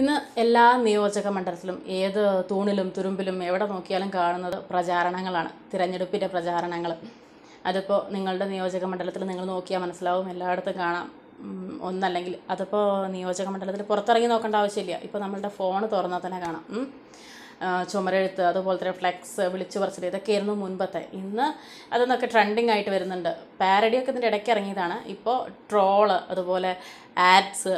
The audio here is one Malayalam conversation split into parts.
ഇന്ന് എല്ലാ നിയോജക മണ്ഡലത്തിലും ഏത് തൂണിലും തുരുമ്പിലും എവിടെ നോക്കിയാലും കാണുന്നത് പ്രചാരണങ്ങളാണ് തിരഞ്ഞെടുപ്പിൻ്റെ പ്രചാരണങ്ങൾ അതിപ്പോൾ നിങ്ങളുടെ നിയോജക മണ്ഡലത്തിൽ നിങ്ങൾ നോക്കിയാൽ മനസ്സിലാവും എല്ലായിടത്തും കാണാം ഒന്നല്ലെങ്കിൽ അതിപ്പോൾ നിയോജക മണ്ഡലത്തിൽ പുറത്തിറങ്ങി നോക്കേണ്ട ആവശ്യമില്ല ഇപ്പോൾ നമ്മളുടെ ഫോൺ തുറന്നാൽ തന്നെ കാണാം ചുമരെഴുത്ത് അതുപോലെ തന്നെ ഫ്ലെക്സ് വിളിച്ചു പറച്ചിൽ ഇതൊക്കെയായിരുന്നു മുൻപത്തെ ഇന്ന് അതെന്നൊക്കെ ട്രെൻഡിങ് ആയിട്ട് വരുന്നുണ്ട് പാരഡിയൊക്കെ ഇതിൻ്റെ ഇടയ്ക്ക് ഇറങ്ങിയതാണ് ഇപ്പോൾ ട്രോള് അതുപോലെ ആഡ്സ്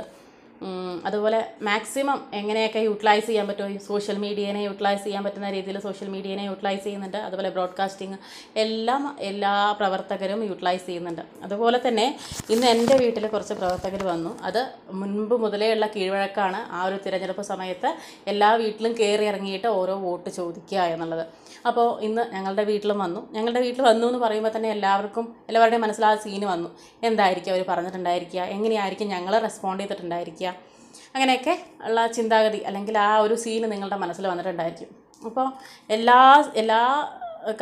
അതുപോലെ മാക്സിമം എങ്ങനെയൊക്കെ യൂട്ടിലൈസ് ചെയ്യാൻ പറ്റും ഈ സോഷ്യൽ മീഡിയേനെ യൂട്ടിലൈസ് ചെയ്യാൻ പറ്റുന്ന രീതിയിൽ സോഷ്യൽ മീഡിയേനെ യൂട്ടിലൈസ് ചെയ്യുന്നുണ്ട് അതുപോലെ ബ്രോഡ്കാസ്റ്റിംഗ് എല്ലാം എല്ലാ പ്രവർത്തകരും യൂട്ടിലൈസ് ചെയ്യുന്നുണ്ട് അതുപോലെ തന്നെ ഇന്ന് എൻ്റെ വീട്ടിൽ കുറച്ച് പ്രവർത്തകർ വന്നു അത് മുൻപ് മുതലേ ഉള്ള കീഴ്വഴക്കാണ് ആ ഒരു തിരഞ്ഞെടുപ്പ് സമയത്ത് എല്ലാ വീട്ടിലും കയറി ഇറങ്ങിയിട്ട് ഓരോ വോട്ട് ചോദിക്കുക എന്നുള്ളത് അപ്പോൾ ഇന്ന് ഞങ്ങളുടെ വീട്ടിലും വന്നു ഞങ്ങളുടെ വീട്ടിൽ വന്നു എന്ന് പറയുമ്പോൾ തന്നെ എല്ലാവർക്കും എല്ലാവരുടെയും മനസ്സിലാ സീന് വന്നു എന്തായിരിക്കും അവർ പറഞ്ഞിട്ടുണ്ടായിരിക്കുക എങ്ങനെയായിരിക്കും ഞങ്ങൾ റെസ്പോണ്ട് ചെയ്തിട്ടുണ്ടായിരിക്കുക ജീവിക്കാം അങ്ങനെയൊക്കെ ഉള്ള ചിന്താഗതി അല്ലെങ്കിൽ ആ ഒരു സീന് നിങ്ങളുടെ മനസ്സിൽ വന്നിട്ടുണ്ടായിരിക്കും അപ്പോൾ എല്ലാ എല്ലാ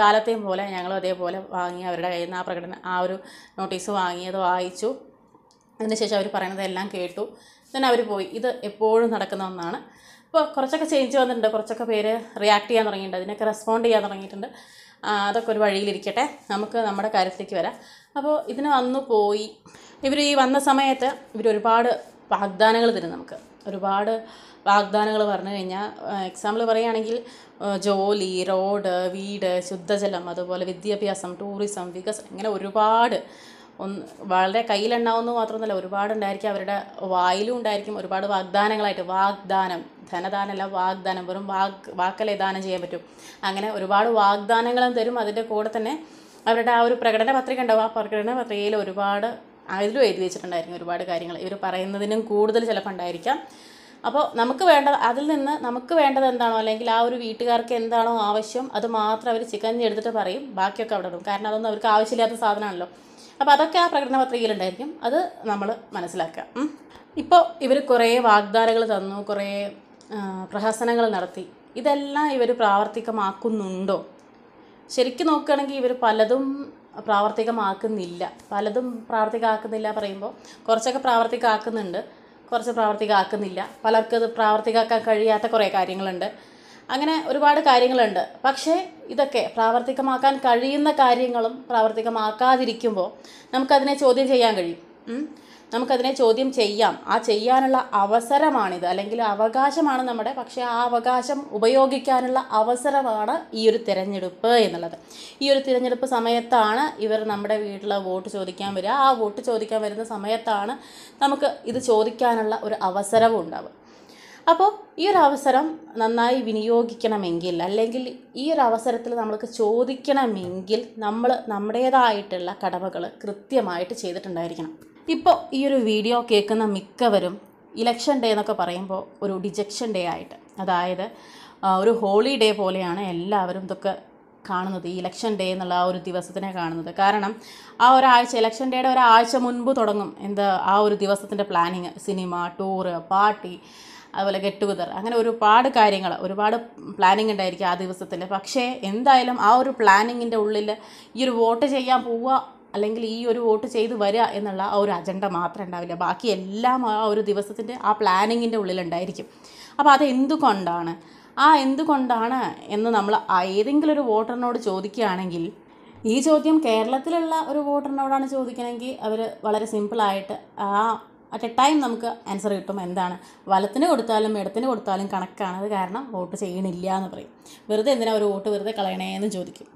കാലത്തെയും പോലെ ഞങ്ങളും അതേപോലെ വാങ്ങി അവരുടെ കയ്യിൽ നിന്ന് ആ പ്രകടനം ആ ഒരു നോട്ടീസ് വാങ്ങിയത് വായിച്ചു അതിനുശേഷം അവർ പറയണതെല്ലാം കേട്ടു പിന്നെ അവർ പോയി ഇത് എപ്പോഴും നടക്കുന്ന ഒന്നാണ് അപ്പോൾ കുറച്ചൊക്കെ ചേഞ്ച് വന്നിട്ടുണ്ട് കുറച്ചൊക്കെ പേര് റിയാക്ട് ചെയ്യാൻ തുടങ്ങിയിട്ടുണ്ട് അതിനൊക്കെ റെസ്പോണ്ട് ചെയ്യാൻ തുടങ്ങിയിട്ടുണ്ട് അതൊക്കെ ഒരു വഴിയിലിരിക്കട്ടെ നമുക്ക് നമ്മുടെ കാര്യത്തിലേക്ക് വരാം അപ്പോൾ ഇതിന് വന്നു പോയി ഇവർ ഈ വന്ന സമയത്ത് ഇവർ ഒരുപാട് വാഗ്ദാനങ്ങൾ തരും നമുക്ക് ഒരുപാട് വാഗ്ദാനങ്ങൾ പറഞ്ഞു കഴിഞ്ഞാൽ എക്സാമ്പിൾ പറയുകയാണെങ്കിൽ ജോലി റോഡ് വീട് ശുദ്ധജലം അതുപോലെ വിദ്യാഭ്യാസം ടൂറിസം വികസനം ഇങ്ങനെ ഒരുപാട് ഒന്ന് വളരെ കയ്യിലുണ്ടാവുമെന്ന് മാത്രമൊന്നുമല്ല ഒരുപാട് അവരുടെ വായിലും ഉണ്ടായിരിക്കും ഒരുപാട് വാഗ്ദാനങ്ങളായിട്ട് വാഗ്ദാനം ധനദാനമല്ല വാഗ്ദാനം വെറും വാക്ക് വാക്കല്ലേ ദാനം ചെയ്യാൻ പറ്റും അങ്ങനെ ഒരുപാട് വാഗ്ദാനങ്ങളും തരും അതിൻ്റെ കൂടെ തന്നെ അവരുടെ ആ ഒരു പ്രകടന പത്രിക ഉണ്ടാവും ആ പ്രകടന പത്രികയിൽ ഒരുപാട് അതിലും എഴുതി വെച്ചിട്ടുണ്ടായിരിക്കും ഒരുപാട് കാര്യങ്ങൾ ഇവർ പറയുന്നതിനും കൂടുതൽ ചിലപ്പോൾ ഉണ്ടായിരിക്കാം അപ്പോൾ നമുക്ക് വേണ്ട അതിൽ നിന്ന് നമുക്ക് വേണ്ടത് എന്താണോ അല്ലെങ്കിൽ ആ ഒരു വീട്ടുകാർക്ക് എന്താണോ ആവശ്യം അത് മാത്രം അവർ എടുത്തിട്ട് പറയും ബാക്കിയൊക്കെ അവിടെ ഇടും കാരണം അതൊന്നും അവർക്ക് ആവശ്യമില്ലാത്ത സാധനമാണല്ലോ അപ്പോൾ അതൊക്കെ ആ പ്രകടന പത്രികയിലുണ്ടായിരിക്കും അത് നമ്മൾ മനസ്സിലാക്കുക ഇപ്പോൾ ഇവർ കുറേ വാഗ്ദാനങ്ങൾ തന്നു കുറേ പ്രഹസനങ്ങൾ നടത്തി ഇതെല്ലാം ഇവർ പ്രാവർത്തികമാക്കുന്നുണ്ടോ ശരിക്കും നോക്കുകയാണെങ്കിൽ ഇവർ പലതും പ്രാവർത്തികമാക്കുന്നില്ല പലതും പ്രാവർത്തികമാക്കുന്നില്ല പറയുമ്പോൾ കുറച്ചൊക്കെ പ്രാവർത്തികമാക്കുന്നുണ്ട് കുറച്ച് പ്രാവർത്തികമാക്കുന്നില്ല പലർക്കും അത് പ്രാവർത്തികമാക്കാൻ കഴിയാത്ത കുറേ കാര്യങ്ങളുണ്ട് അങ്ങനെ ഒരുപാട് കാര്യങ്ങളുണ്ട് പക്ഷേ ഇതൊക്കെ പ്രാവർത്തികമാക്കാൻ കഴിയുന്ന കാര്യങ്ങളും പ്രാവർത്തികമാക്കാതിരിക്കുമ്പോൾ നമുക്കതിനെ ചോദ്യം ചെയ്യാൻ കഴിയും നമുക്കതിനെ ചോദ്യം ചെയ്യാം ആ ചെയ്യാനുള്ള അവസരമാണിത് അല്ലെങ്കിൽ അവകാശമാണ് നമ്മുടെ പക്ഷേ ആ അവകാശം ഉപയോഗിക്കാനുള്ള അവസരമാണ് ഈ ഒരു തിരഞ്ഞെടുപ്പ് എന്നുള്ളത് ഈ ഒരു തിരഞ്ഞെടുപ്പ് സമയത്താണ് ഇവർ നമ്മുടെ വീട്ടിലെ വോട്ട് ചോദിക്കാൻ വരിക ആ വോട്ട് ചോദിക്കാൻ വരുന്ന സമയത്താണ് നമുക്ക് ഇത് ചോദിക്കാനുള്ള ഒരു അവസരവും ഉണ്ടാവുക അപ്പോൾ ഈ ഒരു അവസരം നന്നായി വിനിയോഗിക്കണമെങ്കിൽ അല്ലെങ്കിൽ ഈ ഒരു അവസരത്തിൽ നമ്മൾക്ക് ചോദിക്കണമെങ്കിൽ നമ്മൾ നമ്മുടേതായിട്ടുള്ള കടമകൾ കൃത്യമായിട്ട് ചെയ്തിട്ടുണ്ടായിരിക്കണം ഇപ്പോൾ ഈ ഒരു വീഡിയോ കേൾക്കുന്ന മിക്കവരും ഇലക്ഷൻ ഡേ എന്നൊക്കെ പറയുമ്പോൾ ഒരു ഡിജക്ഷൻ ഡേ ആയിട്ട് അതായത് ഒരു ഹോളിഡേ പോലെയാണ് എല്ലാവരും ഇതൊക്കെ കാണുന്നത് ഈ ഇലക്ഷൻ ഡേ എന്നുള്ള ആ ഒരു ദിവസത്തിനെ കാണുന്നത് കാരണം ആ ഒരാഴ്ച ഇലക്ഷൻ ഡേയുടെ ഒരാഴ്ച മുൻപ് തുടങ്ങും എന്താ ആ ഒരു ദിവസത്തിൻ്റെ പ്ലാനിങ് സിനിമ ടൂറ് പാർട്ടി അതുപോലെ ഗെറ്റ് ടുഗദർ അങ്ങനെ ഒരുപാട് കാര്യങ്ങൾ ഒരുപാട് പ്ലാനിങ് ഉണ്ടായിരിക്കും ആ ദിവസത്തിൽ പക്ഷേ എന്തായാലും ആ ഒരു പ്ലാനിങ്ങിൻ്റെ ഉള്ളിൽ ഈ ഒരു വോട്ട് ചെയ്യാൻ പോവുക അല്ലെങ്കിൽ ഈ ഒരു വോട്ട് ചെയ്ത് വരിക എന്നുള്ള ആ ഒരു അജണ്ട മാത്രമേ ഉണ്ടാവില്ല ബാക്കി എല്ലാം ആ ഒരു ദിവസത്തിൻ്റെ ആ പ്ലാനിങ്ങിൻ്റെ ഉള്ളിലുണ്ടായിരിക്കും അപ്പോൾ അത് എന്തുകൊണ്ടാണ് ആ എന്തുകൊണ്ടാണ് എന്ന് നമ്മൾ ഏതെങ്കിലും ഒരു വോട്ടറിനോട് ചോദിക്കുകയാണെങ്കിൽ ഈ ചോദ്യം കേരളത്തിലുള്ള ഒരു വോട്ടറിനോടാണ് ചോദിക്കണമെങ്കിൽ അവർ വളരെ സിമ്പിളായിട്ട് ആ അറ്റ് എ ടൈം നമുക്ക് ആൻസർ കിട്ടും എന്താണ് വലത്തിന് കൊടുത്താലും ഇടത്തിന് കൊടുത്താലും കണക്കാണ് കാരണം വോട്ട് ചെയ്യണില്ല എന്ന് പറയും വെറുതെ എന്തിനാ ഒരു വോട്ട് വെറുതെ കളയണേ എന്ന് ചോദിക്കും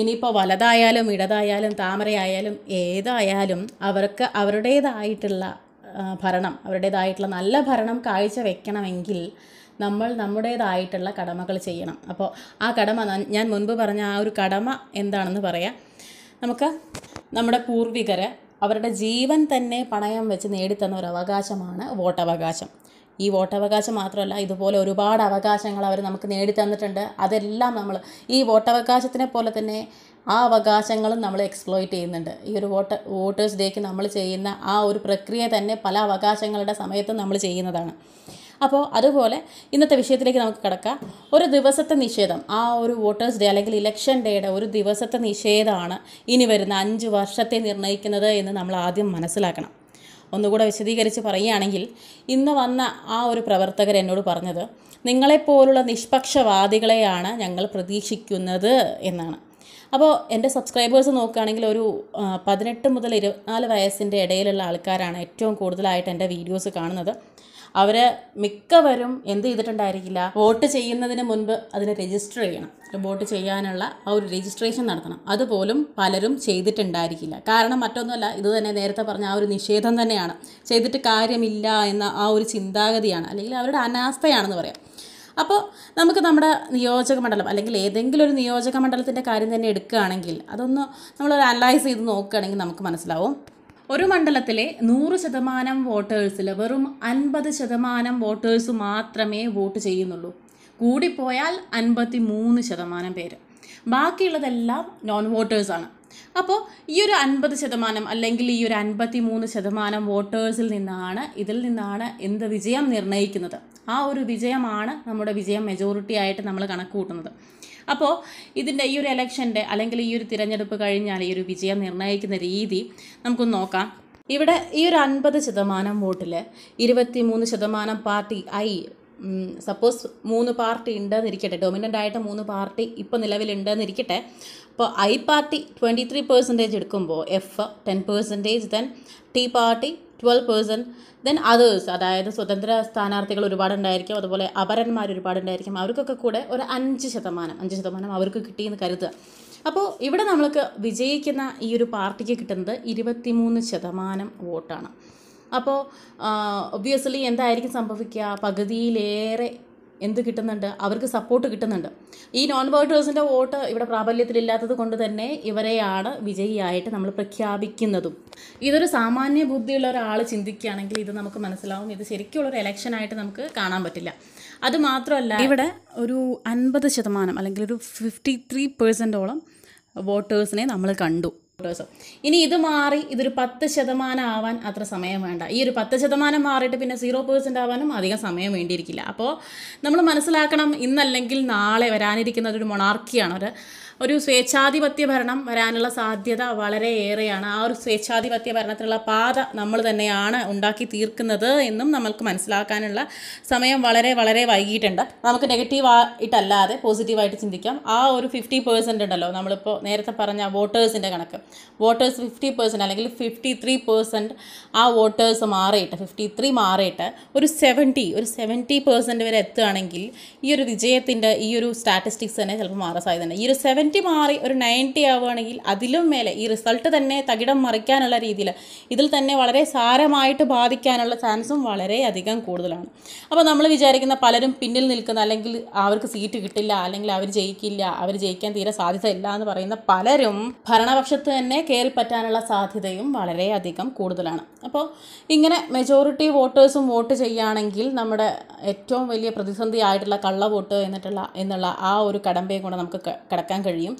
ഇനിയിപ്പോൾ വലതായാലും ഇടതായാലും താമരയായാലും ഏതായാലും അവർക്ക് അവരുടേതായിട്ടുള്ള ഭരണം അവരുടേതായിട്ടുള്ള നല്ല ഭരണം കാഴ്ചവെക്കണമെങ്കിൽ നമ്മൾ നമ്മുടേതായിട്ടുള്ള കടമകൾ ചെയ്യണം അപ്പോൾ ആ കടമ ഞാൻ മുൻപ് പറഞ്ഞ ആ ഒരു കടമ എന്താണെന്ന് പറയാം നമുക്ക് നമ്മുടെ പൂർവികർ അവരുടെ ജീവൻ തന്നെ പണയം വെച്ച് നേടിത്തന്ന ഒരു അവകാശമാണ് വോട്ടവകാശം ഈ വോട്ടവകാശം മാത്രമല്ല ഇതുപോലെ ഒരുപാട് അവകാശങ്ങൾ അവർ നമുക്ക് നേടിത്തന്നിട്ടുണ്ട് അതെല്ലാം നമ്മൾ ഈ വോട്ടവകാശത്തിനെ പോലെ തന്നെ ആ അവകാശങ്ങളും നമ്മൾ എക്സ്പ്ലോയിറ്റ് ചെയ്യുന്നുണ്ട് ഈ ഒരു വോട്ട് വോട്ടേഴ്സ് ഡേക്ക് നമ്മൾ ചെയ്യുന്ന ആ ഒരു പ്രക്രിയ തന്നെ പല അവകാശങ്ങളുടെ സമയത്തും നമ്മൾ ചെയ്യുന്നതാണ് അപ്പോൾ അതുപോലെ ഇന്നത്തെ വിഷയത്തിലേക്ക് നമുക്ക് കിടക്കാം ഒരു ദിവസത്തെ നിഷേധം ആ ഒരു വോട്ടേഴ്സ് ഡേ അല്ലെങ്കിൽ ഇലക്ഷൻ ഡേയുടെ ഒരു ദിവസത്തെ നിഷേധമാണ് ഇനി വരുന്ന അഞ്ച് വർഷത്തെ നിർണ്ണയിക്കുന്നത് എന്ന് നമ്മൾ ആദ്യം മനസ്സിലാക്കണം ഒന്നുകൂടെ വിശദീകരിച്ച് പറയുകയാണെങ്കിൽ ഇന്ന് വന്ന ആ ഒരു പ്രവർത്തകർ എന്നോട് പറഞ്ഞത് നിങ്ങളെപ്പോലുള്ള നിഷ്പക്ഷവാദികളെയാണ് ഞങ്ങൾ പ്രതീക്ഷിക്കുന്നത് എന്നാണ് അപ്പോൾ എൻ്റെ സബ്സ്ക്രൈബേഴ്സ് നോക്കുകയാണെങ്കിൽ ഒരു പതിനെട്ട് മുതൽ ഇരുപത്തിനാല് വയസ്സിൻ്റെ ഇടയിലുള്ള ആൾക്കാരാണ് ഏറ്റവും കൂടുതലായിട്ട് എൻ്റെ വീഡിയോസ് കാണുന്നത് അവർ മിക്കവരും എന്ത് ചെയ്തിട്ടുണ്ടായിരിക്കില്ല വോട്ട് ചെയ്യുന്നതിന് മുൻപ് അതിനെ രജിസ്റ്റർ ചെയ്യണം വോട്ട് ചെയ്യാനുള്ള ആ ഒരു രജിസ്ട്രേഷൻ നടത്തണം അതുപോലും പലരും ചെയ്തിട്ടുണ്ടായിരിക്കില്ല കാരണം മറ്റൊന്നുമല്ല ഇത് തന്നെ നേരത്തെ പറഞ്ഞ ആ ഒരു നിഷേധം തന്നെയാണ് ചെയ്തിട്ട് കാര്യമില്ല എന്ന ആ ഒരു ചിന്താഗതിയാണ് അല്ലെങ്കിൽ അവരുടെ അനാസ്ഥയാണെന്ന് പറയാം അപ്പോൾ നമുക്ക് നമ്മുടെ നിയോജക മണ്ഡലം അല്ലെങ്കിൽ ഏതെങ്കിലും ഒരു നിയോജക മണ്ഡലത്തിൻ്റെ കാര്യം തന്നെ എടുക്കുകയാണെങ്കിൽ അതൊന്ന് നമ്മൾ അനലൈസ് ചെയ്ത് നോക്കുകയാണെങ്കിൽ നമുക്ക് മനസ്സിലാവും ഒരു മണ്ഡലത്തിലെ നൂറ് ശതമാനം വോട്ടേഴ്സിൽ വെറും അൻപത് ശതമാനം വോട്ടേഴ്സ് മാത്രമേ വോട്ട് ചെയ്യുന്നുള്ളൂ കൂടിപ്പോയാൽ അൻപത്തി മൂന്ന് ശതമാനം പേര് ബാക്കിയുള്ളതെല്ലാം നോൺ വോട്ടേഴ്സാണ് അപ്പോൾ ഈ ഒരു അൻപത് ശതമാനം അല്ലെങ്കിൽ ഈ ഒരു അൻപത്തി മൂന്ന് ശതമാനം വോട്ടേഴ്സിൽ നിന്നാണ് ഇതിൽ നിന്നാണ് എന്ത് വിജയം നിർണ്ണയിക്കുന്നത് ആ ഒരു വിജയമാണ് നമ്മുടെ വിജയം മെജോറിറ്റി ആയിട്ട് നമ്മൾ കണക്ക് കൂട്ടുന്നത് അപ്പോൾ ഇതിൻ്റെ ഈ ഒരു എലക്ഷൻ്റെ അല്ലെങ്കിൽ ഈ ഒരു തിരഞ്ഞെടുപ്പ് കഴിഞ്ഞാൽ ഈ ഒരു വിജയം നിർണ്ണയിക്കുന്ന രീതി നമുക്കൊന്ന് നോക്കാം ഇവിടെ ഈ ഒരു അൻപത് ശതമാനം വോട്ടിൽ ഇരുപത്തി മൂന്ന് ശതമാനം പാർട്ടി ഐ സപ്പോസ് മൂന്ന് പാർട്ടി ഉണ്ടെന്നിരിക്കട്ടെ ഡൊമിനൻ്റ് ആയിട്ട് മൂന്ന് പാർട്ടി ഇപ്പോൾ നിലവിലുണ്ടെന്നിരിക്കട്ടെ അപ്പോൾ I party twenty three percentage എടുക്കുമ്പോൾ F ten percentage then T party twelve person then others അതായത് സ്വതന്ത്ര സ്ഥാനാർത്ഥികൾ ഒരുപാടുണ്ടായിരിക്കും അതുപോലെ അപരന്മാർ ഒരുപാടുണ്ടായിരിക്കും അവർക്കൊക്കെ കൂടെ ഒരു അഞ്ച് ശതമാനം അഞ്ച് ശതമാനം അവർക്ക് കിട്ടിയെന്ന് കരുതുക അപ്പോൾ ഇവിടെ നമ്മൾക്ക് വിജയിക്കുന്ന ഈ ഒരു പാർട്ടിക്ക് കിട്ടുന്നത് ഇരുപത്തിമൂന്ന് ശതമാനം വോട്ടാണ് അപ്പോൾ ഒബ്വിയസ്ലി എന്തായിരിക്കും സംഭവിക്കുക പകുതിയിലേറെ എന്ത് കിട്ടുന്നുണ്ട് അവർക്ക് സപ്പോർട്ട് കിട്ടുന്നുണ്ട് ഈ നോൺ വോട്ടേഴ്സിൻ്റെ വോട്ട് ഇവിടെ പ്രാബല്യത്തിലില്ലാത്തത് കൊണ്ട് തന്നെ ഇവരെയാണ് വിജയിയായിട്ട് നമ്മൾ പ്രഖ്യാപിക്കുന്നതും ഇതൊരു സാമാന്യ ബുദ്ധിയുള്ള ഒരാൾ ചിന്തിക്കുകയാണെങ്കിൽ ഇത് നമുക്ക് മനസ്സിലാവും ഇത് ശരിക്കുള്ളൊരു ആയിട്ട് നമുക്ക് കാണാൻ പറ്റില്ല അത് മാത്രമല്ല ഇവിടെ ഒരു അൻപത് ശതമാനം അല്ലെങ്കിൽ ഒരു ഫിഫ്റ്റി ത്രീ പേഴ്സൻറ്റോളം വോട്ടേഴ്സിനെ നമ്മൾ കണ്ടു ഫോട്ടോസ് ഇനി ഇത് മാറി ഇതൊരു പത്ത് ശതമാനം ആവാൻ അത്ര സമയം വേണ്ട ഈ ഒരു പത്ത് ശതമാനം മാറിയിട്ട് പിന്നെ സീറോ പേഴ്സൻ്റ് ആവാനും അധികം സമയം വേണ്ടിയിരിക്കില്ല അപ്പോൾ നമ്മൾ മനസ്സിലാക്കണം ഇന്നല്ലെങ്കിൽ നാളെ വരാനിരിക്കുന്ന ഒരു മൊണാർക്കിയാണ് ഒരു ഒരു സ്വേച്ഛാധിപത്യ ഭരണം വരാനുള്ള സാധ്യത വളരെ ഏറെയാണ് ആ ഒരു സ്വേച്ഛാധിപത്യ ഭരണത്തിനുള്ള പാത നമ്മൾ തന്നെയാണ് ഉണ്ടാക്കി തീർക്കുന്നത് എന്നും നമ്മൾക്ക് മനസ്സിലാക്കാനുള്ള സമയം വളരെ വളരെ വൈകിയിട്ടുണ്ട് നമുക്ക് നെഗറ്റീവ് ആയിട്ടല്ലാതെ പോസിറ്റീവായിട്ട് ചിന്തിക്കാം ആ ഒരു ഫിഫ്റ്റി പേഴ്സൻ്റ് ഉണ്ടല്ലോ നമ്മളിപ്പോൾ നേരത്തെ പറഞ്ഞ വോട്ടേഴ്സിൻ്റെ കണക്ക് വോട്ടേഴ്സ് ഫിഫ്റ്റി പെർസെൻറ്റ് അല്ലെങ്കിൽ ഫിഫ്റ്റി ത്രീ പെർസെൻറ്റ് ആ വോട്ടേഴ്സ് മാറിയിട്ട് ഫിഫ്റ്റി ത്രീ മാറിയിട്ട് ഒരു സെവൻറ്റി ഒരു സെവൻറ്റി പെർസെൻറ്റ് വരെ എത്തുകയാണെങ്കിൽ ഈ ഒരു വിജയത്തിൻ്റെ ഈ ഒരു സ്റ്റാറ്റിസ്റ്റിക്സ് തന്നെ ചിലപ്പോൾ മാറാൻ സാധ്യതയുണ്ട് ഈ ഒരു സെവൻറ്റി മാറി ഒരു നയൻറ്റി ആവുകയാണെങ്കിൽ അതിലും മേലെ ഈ റിസൾട്ട് തന്നെ തകിടം മറിക്കാനുള്ള രീതിയിൽ ഇതിൽ തന്നെ വളരെ സാരമായിട്ട് ബാധിക്കാനുള്ള ചാൻസും വളരെയധികം കൂടുതലാണ് അപ്പോൾ നമ്മൾ വിചാരിക്കുന്ന പലരും പിന്നിൽ നിൽക്കുന്ന അല്ലെങ്കിൽ അവർക്ക് സീറ്റ് കിട്ടില്ല അല്ലെങ്കിൽ അവർ ജയിക്കില്ല അവർ ജയിക്കാൻ തീരെ സാധ്യതയില്ല എന്ന് പറയുന്ന പലരും ഭരണപക്ഷത്ത് തന്നെ പറ്റാനുള്ള സാധ്യതയും വളരെയധികം കൂടുതലാണ് അപ്പോൾ ഇങ്ങനെ മെജോറിറ്റി വോട്ടേഴ്സും വോട്ട് ചെയ്യുകയാണെങ്കിൽ നമ്മുടെ ഏറ്റവും വലിയ പ്രതിസന്ധി ആയിട്ടുള്ള കള്ള വോട്ട് എന്നിട്ടുള്ള എന്നുള്ള ആ ഒരു കടമ്പയും കൂടെ നമുക്ക് കിടക്കാൻ കഴിയും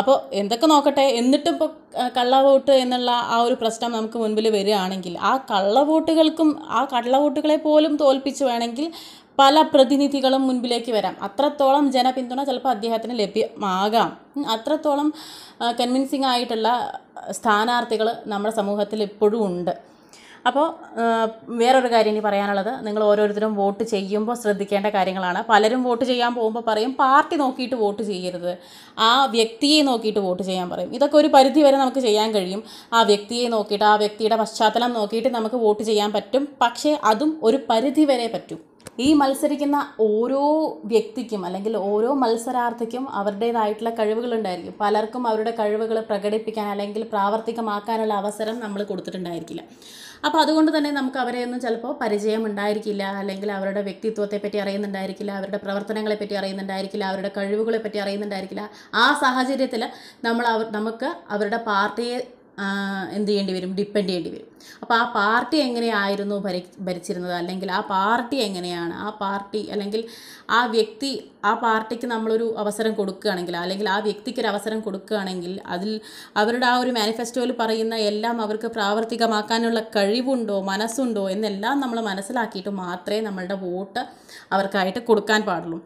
അപ്പോൾ എന്തൊക്കെ നോക്കട്ടെ എന്നിട്ടും ഇപ്പോൾ കള്ള വോട്ട് എന്നുള്ള ആ ഒരു പ്രശ്നം നമുക്ക് മുൻപിൽ വരികയാണെങ്കിൽ ആ കള്ള വോട്ടുകൾക്കും ആ കള്ള വോട്ടുകളെ പോലും തോൽപ്പിച്ച് വേണമെങ്കിൽ പല പ്രതിനിധികളും മുൻപിലേക്ക് വരാം അത്രത്തോളം ജനപിന്തുണ ചിലപ്പോൾ അദ്ദേഹത്തിന് ലഭ്യമാകാം അത്രത്തോളം കൺവിൻസിങ് ആയിട്ടുള്ള സ്ഥാനാർത്ഥികൾ നമ്മുടെ സമൂഹത്തിൽ ഇപ്പോഴും ഉണ്ട് അപ്പോൾ വേറൊരു കാര്യം ഇനി പറയാനുള്ളത് നിങ്ങൾ ഓരോരുത്തരും വോട്ട് ചെയ്യുമ്പോൾ ശ്രദ്ധിക്കേണ്ട കാര്യങ്ങളാണ് പലരും വോട്ട് ചെയ്യാൻ പോകുമ്പോൾ പറയും പാർട്ടി നോക്കിയിട്ട് വോട്ട് ചെയ്യരുത് ആ വ്യക്തിയെ നോക്കിയിട്ട് വോട്ട് ചെയ്യാൻ പറയും ഇതൊക്കെ ഒരു പരിധി വരെ നമുക്ക് ചെയ്യാൻ കഴിയും ആ വ്യക്തിയെ നോക്കിയിട്ട് ആ വ്യക്തിയുടെ പശ്ചാത്തലം നോക്കിയിട്ട് നമുക്ക് വോട്ട് ചെയ്യാൻ പറ്റും പക്ഷേ അതും ഒരു പരിധി വരെ പറ്റും ഈ മത്സരിക്കുന്ന ഓരോ വ്യക്തിക്കും അല്ലെങ്കിൽ ഓരോ മത്സരാർത്ഥിക്കും അവരുടേതായിട്ടുള്ള കഴിവുകളുണ്ടായിരിക്കും പലർക്കും അവരുടെ കഴിവുകൾ പ്രകടിപ്പിക്കാൻ അല്ലെങ്കിൽ പ്രാവർത്തികമാക്കാനുള്ള അവസരം നമ്മൾ കൊടുത്തിട്ടുണ്ടായിരിക്കില്ല അപ്പോൾ അതുകൊണ്ട് തന്നെ നമുക്ക് അവരെയൊന്നും ചിലപ്പോൾ പരിചയം ഉണ്ടായിരിക്കില്ല അല്ലെങ്കിൽ അവരുടെ വ്യക്തിത്വത്തെ പറ്റി അറിയുന്നുണ്ടായിരിക്കില്ല അവരുടെ പ്രവർത്തനങ്ങളെ പറ്റി അറിയുന്നുണ്ടായിരിക്കില്ല അവരുടെ കഴിവുകളെ പറ്റി അറിയുന്നുണ്ടായിരിക്കില്ല ആ സാഹചര്യത്തിൽ നമ്മൾ അവർ നമുക്ക് അവരുടെ പാർട്ടിയെ എന്ത് ചെയ്യേണ്ടി വരും ഡിപ്പെൻഡ് ചെയ്യേണ്ടി വരും അപ്പോൾ ആ പാർട്ടി എങ്ങനെയായിരുന്നു ഭരി ഭരിച്ചിരുന്നത് അല്ലെങ്കിൽ ആ പാർട്ടി എങ്ങനെയാണ് ആ പാർട്ടി അല്ലെങ്കിൽ ആ വ്യക്തി ആ പാർട്ടിക്ക് നമ്മളൊരു അവസരം കൊടുക്കുകയാണെങ്കിൽ അല്ലെങ്കിൽ ആ വ്യക്തിക്ക് ഒരു അവസരം കൊടുക്കുകയാണെങ്കിൽ അതിൽ അവരുടെ ആ ഒരു മാനിഫെസ്റ്റോയിൽ പറയുന്ന എല്ലാം അവർക്ക് പ്രാവർത്തികമാക്കാനുള്ള കഴിവുണ്ടോ മനസ്സുണ്ടോ എന്നെല്ലാം നമ്മൾ മനസ്സിലാക്കിയിട്ട് മാത്രമേ നമ്മളുടെ വോട്ട് അവർക്കായിട്ട് കൊടുക്കാൻ പാടുള്ളൂ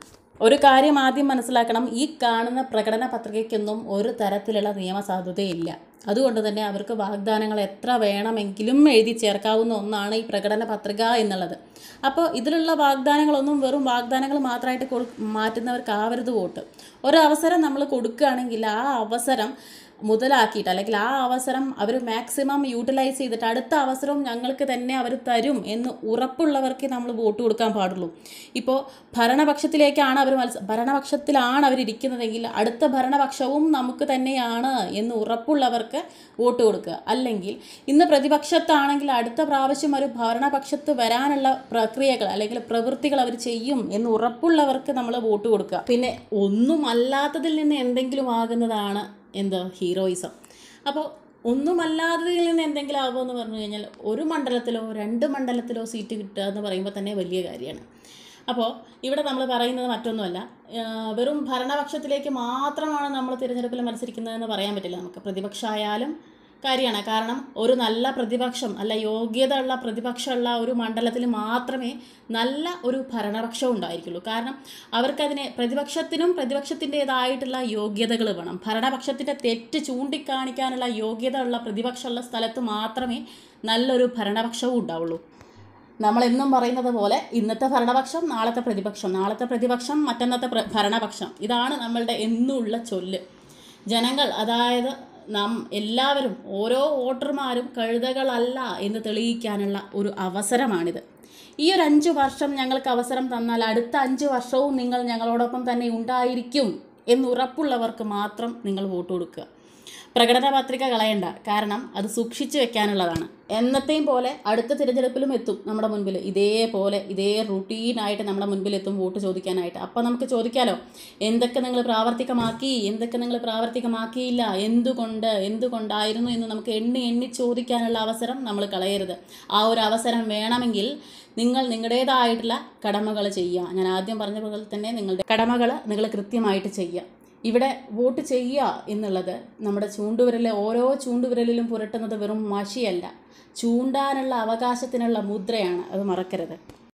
ഒരു കാര്യം ആദ്യം മനസ്സിലാക്കണം ഈ കാണുന്ന പ്രകടന പത്രികയ്ക്കൊന്നും ഒരു തരത്തിലുള്ള നിയമസാധുതയില്ല അതുകൊണ്ട് തന്നെ അവർക്ക് വാഗ്ദാനങ്ങൾ എത്ര വേണമെങ്കിലും എഴുതി ചേർക്കാവുന്ന ഒന്നാണ് ഈ പ്രകടന പത്രിക എന്നുള്ളത് അപ്പോൾ ഇതിലുള്ള വാഗ്ദാനങ്ങളൊന്നും വെറും വാഗ്ദാനങ്ങൾ മാത്രമായിട്ട് കൊടു മാറ്റുന്നവർക്കാവരുത് വോട്ട് ഒരവസരം നമ്മൾ കൊടുക്കുകയാണെങ്കിൽ ആ അവസരം മുതലാക്കിയിട്ട് അല്ലെങ്കിൽ ആ അവസരം അവർ മാക്സിമം യൂട്ടിലൈസ് ചെയ്തിട്ട് അടുത്ത അവസരവും ഞങ്ങൾക്ക് തന്നെ അവർ തരും എന്ന് ഉറപ്പുള്ളവർക്ക് നമ്മൾ വോട്ട് കൊടുക്കാൻ പാടുള്ളൂ ഇപ്പോൾ ഭരണപക്ഷത്തിലേക്കാണ് അവർ മത്സ ഭരണപക്ഷത്തിലാണ് അവരിരിക്കുന്നതെങ്കിൽ അടുത്ത ഭരണപക്ഷവും നമുക്ക് തന്നെയാണ് എന്ന് ഉറപ്പുള്ളവർക്ക് വോട്ട് കൊടുക്കുക അല്ലെങ്കിൽ ഇന്ന് പ്രതിപക്ഷത്താണെങ്കിൽ അടുത്ത പ്രാവശ്യം ഒരു ഭരണപക്ഷത്ത് വരാനുള്ള പ്രക്രിയകൾ അല്ലെങ്കിൽ പ്രവൃത്തികൾ അവർ ചെയ്യും എന്ന് ഉറപ്പുള്ളവർക്ക് നമ്മൾ വോട്ട് കൊടുക്കുക പിന്നെ ഒന്നുമല്ലാത്തതിൽ നിന്ന് എന്തെങ്കിലും ആകുന്നതാണ് എന്തോ ഹീറോയിസം അപ്പോൾ ഒന്നുമല്ലാതെ നിന്ന് എന്തെങ്കിലും ആവുമെന്ന് പറഞ്ഞു കഴിഞ്ഞാൽ ഒരു മണ്ഡലത്തിലോ രണ്ട് മണ്ഡലത്തിലോ സീറ്റ് കിട്ടുക എന്ന് പറയുമ്പോൾ തന്നെ വലിയ കാര്യമാണ് അപ്പോൾ ഇവിടെ നമ്മൾ പറയുന്നത് മറ്റൊന്നുമല്ല വെറും ഭരണപക്ഷത്തിലേക്ക് മാത്രമാണ് നമ്മൾ തിരഞ്ഞെടുപ്പിൽ മത്സരിക്കുന്നതെന്ന് പറയാൻ പറ്റില്ല നമുക്ക് പ്രതിപക്ഷമായാലും കാര്യമാണ് കാരണം ഒരു നല്ല പ്രതിപക്ഷം അല്ല യോഗ്യത ഉള്ള പ്രതിപക്ഷമുള്ള ഒരു മണ്ഡലത്തിൽ മാത്രമേ നല്ല ഒരു ഭരണപക്ഷം ഉണ്ടായിരിക്കുള്ളൂ കാരണം അവർക്കതിനെ പ്രതിപക്ഷത്തിനും പ്രതിപക്ഷത്തിൻ്റെതായിട്ടുള്ള യോഗ്യതകൾ വേണം ഭരണപക്ഷത്തിൻ്റെ തെറ്റ് ചൂണ്ടിക്കാണിക്കാനുള്ള യോഗ്യത ഉള്ള പ്രതിപക്ഷമുള്ള സ്ഥലത്ത് മാത്രമേ നല്ലൊരു ഭരണപക്ഷവും ഉണ്ടാവുള്ളൂ നമ്മളെന്നും പറയുന്നത് പോലെ ഇന്നത്തെ ഭരണപക്ഷം നാളത്തെ പ്രതിപക്ഷം നാളത്തെ പ്രതിപക്ഷം മറ്റന്നത്തെ ഭരണപക്ഷം ഇതാണ് നമ്മളുടെ എന്നുള്ള ചൊല്ല് ജനങ്ങൾ അതായത് നാം എല്ലാവരും ഓരോ വോട്ടർമാരും കഴുതകളല്ല എന്ന് തെളിയിക്കാനുള്ള ഒരു അവസരമാണിത് ഈ ഒരു അഞ്ച് വർഷം ഞങ്ങൾക്ക് അവസരം തന്നാൽ അടുത്ത അഞ്ച് വർഷവും നിങ്ങൾ ഞങ്ങളോടൊപ്പം തന്നെ ഉണ്ടായിരിക്കും എന്നുറപ്പുള്ളവർക്ക് മാത്രം നിങ്ങൾ വോട്ട് കൊടുക്കുക പ്രകടന പത്രിക കളയണ്ട കാരണം അത് സൂക്ഷിച്ചു വെക്കാനുള്ളതാണ് എന്നത്തെയും പോലെ അടുത്ത തിരഞ്ഞെടുപ്പിലും എത്തും നമ്മുടെ മുൻപിൽ ഇതേപോലെ ഇതേ റുട്ടീനായിട്ട് നമ്മുടെ മുൻപിൽ എത്തും വോട്ട് ചോദിക്കാനായിട്ട് അപ്പം നമുക്ക് ചോദിക്കാലോ എന്തൊക്കെ നിങ്ങൾ പ്രാവർത്തികമാക്കി എന്തൊക്കെ നിങ്ങൾ പ്രാവർത്തികമാക്കിയില്ല എന്തുകൊണ്ട് എന്തുകൊണ്ടായിരുന്നു എന്ന് നമുക്ക് എണ്ണി എണ്ണി ചോദിക്കാനുള്ള അവസരം നമ്മൾ കളയരുത് ആ ഒരു അവസരം വേണമെങ്കിൽ നിങ്ങൾ നിങ്ങളുടേതായിട്ടുള്ള കടമകൾ ചെയ്യുക ഞാൻ ആദ്യം പറഞ്ഞ പോലെ തന്നെ നിങ്ങളുടെ കടമകൾ നിങ്ങൾ കൃത്യമായിട്ട് ചെയ്യുക ഇവിടെ വോട്ട് ചെയ്യുക എന്നുള്ളത് നമ്മുടെ ചൂണ്ടുവിരലെ ഓരോ ചൂണ്ടുവിരലിലും പുരട്ടുന്നത് വെറും മഷിയല്ല ചൂണ്ടാനുള്ള അവകാശത്തിനുള്ള മുദ്രയാണ് അത് മറക്കരുത്